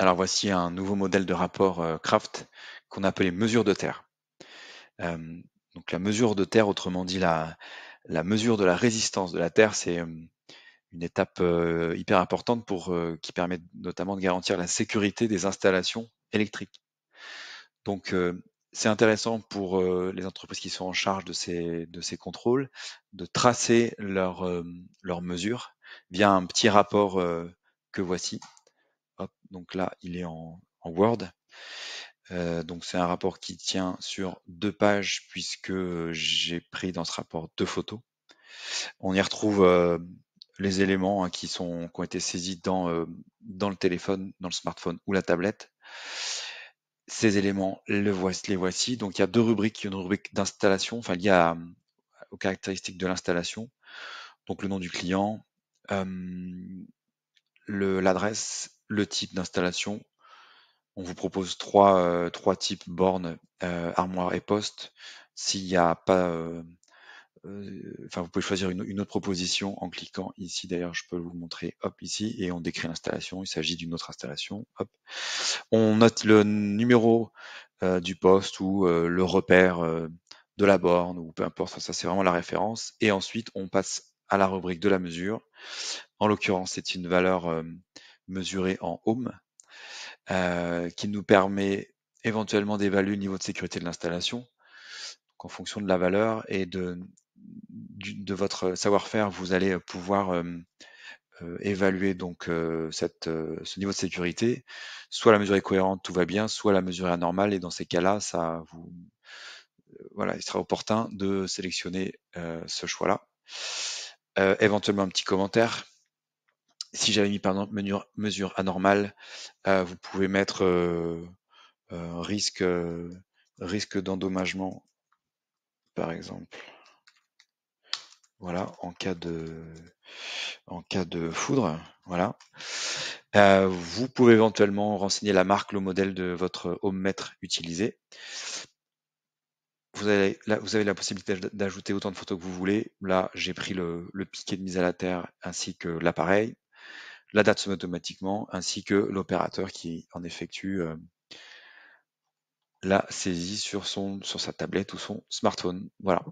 Alors voici un nouveau modèle de rapport euh, Kraft qu'on appelait mesure de terre. Euh, donc la mesure de terre, autrement dit la, mesure de la résistance de la terre, c'est euh, une étape hyper importante pour qui permet notamment de garantir la sécurité des installations électriques. Donc c'est intéressant pour les entreprises qui sont en charge de ces, de ces contrôles de tracer leurs mesures via un petit rapport que voici donc là, il est en, Word. Euh, donc c'est un rapport qui tient sur deux pages puisque j'ai pris dans ce rapport deux photos. On y retrouve euh, les éléments hein, qui, sont, qui ont été saisis dans, euh, dans le téléphone, dans le smartphone ou la tablette. Ces éléments, les voici. Donc il y a deux rubriques, une rubrique d'installation, enfin y a aux caractéristiques de l'installation, donc le nom du client, l'adresse, le, type d'installation. On vous propose trois, euh, trois types bornes, euh, armoire et poste. S'il n'y a pas, euh, enfin vous pouvez choisir une, autre proposition en cliquant ici. D'ailleurs, je peux vous montrer, hop ici, et on décrit l'installation. Il s'agit d'une autre installation. On note le numéro du poste ou le repère de la borne ou peu importe. ça c'est vraiment la référence. Et ensuite, on passe à la rubrique de la mesure. En l'occurrence, c'est une valeur euh, mesurée en ohm euh, qui nous permet éventuellement d'évaluer le niveau de sécurité de l'installation en fonction de la valeur et de, de votre savoir-faire, vous allez euh, pouvoir évaluer donc cette, ce niveau de sécurité. Soit la mesure est cohérente, tout va bien, soit la mesure est anormale, et dans ces cas-là, ça vous voilà, il sera opportun de sélectionner ce choix-là. Euh, éventuellement un petit commentaire. Si j'avais mis par exemple mesure, anormale, euh, vous pouvez mettre euh, risque, risque d'endommagement, par exemple. Voilà, en cas de, en cas de foudre. Voilà. vous pouvez éventuellement renseigner la marque, le modèle de votre home utilisé vous avez, la possibilité d'ajouter autant de photos que vous voulez. Là, j'ai pris le, le, piquet de mise à la terre ainsi que l'appareil. La date se met automatiquement, ainsi que l'opérateur qui en effectue euh, la saisie sur, son, sur sa tablette ou son smartphone. Voilà.